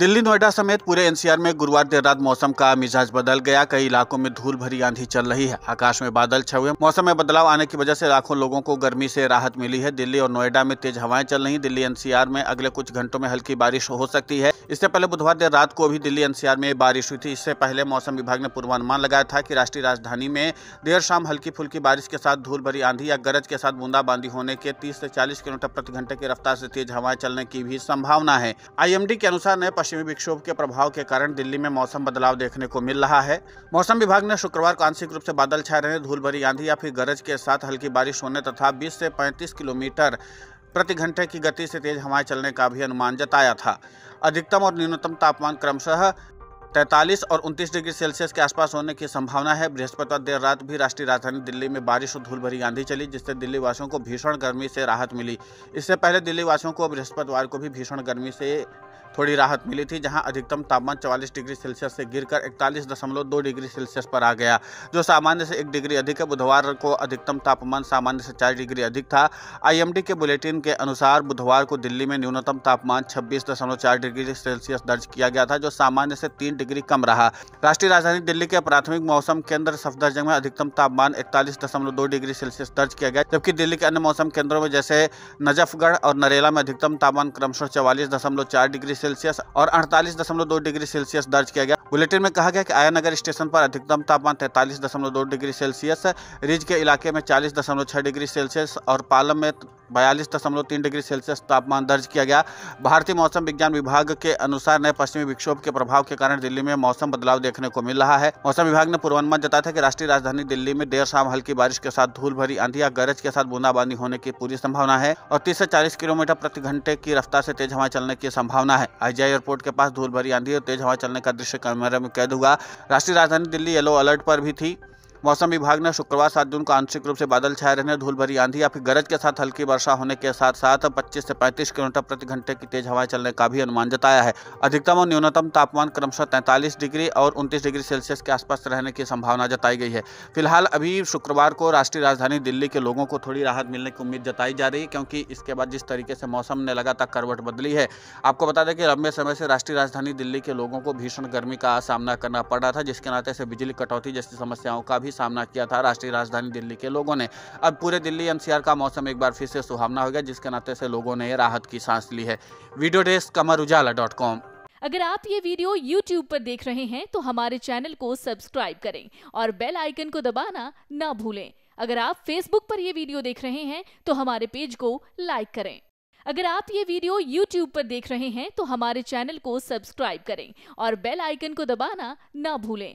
दिल्ली नोएडा समेत पूरे एनसीआर में गुरुवार देर रात मौसम का मिजाज बदल गया कई इलाकों में धूल भरी आंधी चल रही है आकाश में बादल छए हुए मौसम में बदलाव आने की वजह से लाखों लोगों को गर्मी से राहत मिली है दिल्ली और नोएडा में तेज हवाएं चल रही दिल्ली एनसीआर में अगले कुछ घंटों में हल्की बारिश हो सकती है इससे पहले बुधवार देर रात को भी दिल्ली एनसीआर में बारिश हुई थी इससे पहले मौसम विभाग ने पूर्वानुमान लगाया था कि राष्ट्रीय राजधानी में देर शाम हल्की फुल्की बारिश के साथ धूल भरी आंधी या गरज के साथ बूंदाबांदी होने के तीस से चालीस किलोमीटर प्रति घंटे की रफ्तार से तेज हवाएं चलने की भी संभावना है आईएमडी के अनुसार नए पश्चिमी विक्षोभ के प्रभाव के कारण दिल्ली में मौसम बदलाव देखने को मिल रहा है मौसम विभाग ने शुक्रवार को आंशिक रूप से बादल छाए रहने धूल भरी आंधी या फिर गरज के साथ हल्की बारिश होने तथा बीस से पैंतीस किलोमीटर प्रति घंटे की गति से तेज हवाएं चलने का भी अनुमान जताया था अधिकतम और न्यूनतम तापमान क्रमशः तैंतालीस और उनतीस डिग्री सेल्सियस के आसपास होने की संभावना है बृहस्पतिवार देर रात भी राष्ट्रीय राजधानी दिल्ली में बारिश और धूल भरी आंधी चली जिससे दिल्ली वासियों को भीषण गर्मी से राहत मिली इससे पहले दिल्ली वासियों को बृहस्पतिवार को भी भीषण गर्मी से थोड़ी राहत मिली थी जहां अधिकतम तापमान 44 डिग्री सेल्सियस से गिरकर दो डिग्री सेल्सियस पर आ गया जो सामान्य से एक डिग्री अधिक है बुधवार को अधिकतम तापमान सामान्य से चार डिग्री अधिक था आईएमडी के बुलेटिन के अनुसार बुधवार को दिल्ली में न्यूनतम तापमान 26.4 डिग्री सेल्सियस दर्ज किया गया था जो सामान्य से तीन डिग्री कम रहा राष्ट्रीय राजधानी दिल्ली के प्राथमिक मौसम केंद्र सफदरजंग में अधिकतम तापमान इकतालीस डिग्री सेल्सियस दर्ज किया गया जबकि दिल्ली के अन्य मौसम केंद्रों में जैसे नजफगढ़ और नरेला में अधिकतम तापमान क्रमशः चौवालीस डिग्री सेल्सियस और अड़तालीस डिग्री सेल्सियस दर्ज किया गया बुलेटिन में कहा गया कि आया नगर स्टेशन पर अधिकतम तापमान तैंतालीस दशमलव दो डिग्री सेल्सियस रिज के इलाके में चालीस दशमलव छः डिग्री सेल्सियस और पालम में बयालीस दशमलव तीन डिग्री सेल्सियस तापमान दर्ज किया गया भारतीय मौसम विज्ञान विभाग के अनुसार नए पश्चिमी विक्षोभ के प्रभाव के कारण दिल्ली में मौसम बदलाव देखने को मिल रहा है मौसम विभाग ने पूर्वानुमान जताया था कि राष्ट्रीय राजधानी दिल्ली में देर शाम हल्की बारिश के साथ धूल भरी आंधी या गरज के साथ बूंदाबांदी होने की पूरी संभावना है और तीस से चालीस किलोमीटर प्रति घंटे की रफ्तार से तेज हवा चलने की संभावना है आईजीआई एयरपोर्ट के पास धूल भरी आंधी और तेज हवा चलने का दृश्य कम बारे कह दूंगा राष्ट्रीय राजधानी दिल्ली येलो अलर्ट पर भी थी मौसम विभाग ने शुक्रवार सात जून को आंशिक रूप से बादल छाए रहने धूल भरी आंधी या फिर गरज के साथ हल्की वर्षा होने के साथ साथ पच्चीस से पैंतीस किलोमीटर प्रति घंटे की तेज हवाएं चलने का भी अनुमान जताया है अधिकतम और न्यूनतम तापमान क्रमशः तैंतालीस डिग्री और उनतीस डिग्री सेल्सियस के आसपास रहने की संभावना जताई गई है फिलहाल अभी शुक्रवार को राष्ट्रीय राजधानी दिल्ली के लोगों को थोड़ी राहत मिलने की उम्मीद जताई जा रही है क्योंकि इसके बाद जिस तरीके से मौसम ने लगातार करवट बदली है आपको बता दें कि लंबे समय से राष्ट्रीय राजधानी दिल्ली के लोगों को भीषण गर्मी का सामना करना पड़ रहा था जिसके नाते से बिजली कटौती जैसी समस्याओं का भी सामना किया था राष्ट्रीय राजधानी दिल्ली के लोगों ने अब पूरे दिल्ली एनसीआर का मौसम एक बार फिर से सुहावना हो गया जिसके नाते से लोगों ने राहत की सांस ली है वीडियो डेस्क कमर उजाला डॉट कॉम अगर आप ये वीडियो YouTube पर देख रहे हैं तो हमारे चैनल को सब्सक्राइब करें और बेल आइकन को दबाना ना भूलें अगर आप Facebook पर यह वीडियो देख रहे हैं तो हमारे पेज को लाइक करें अगर आप ये वीडियो YouTube पर देख रहे हैं तो हमारे चैनल को सब्सक्राइब करें और बेल आइकन को दबाना ना भूलें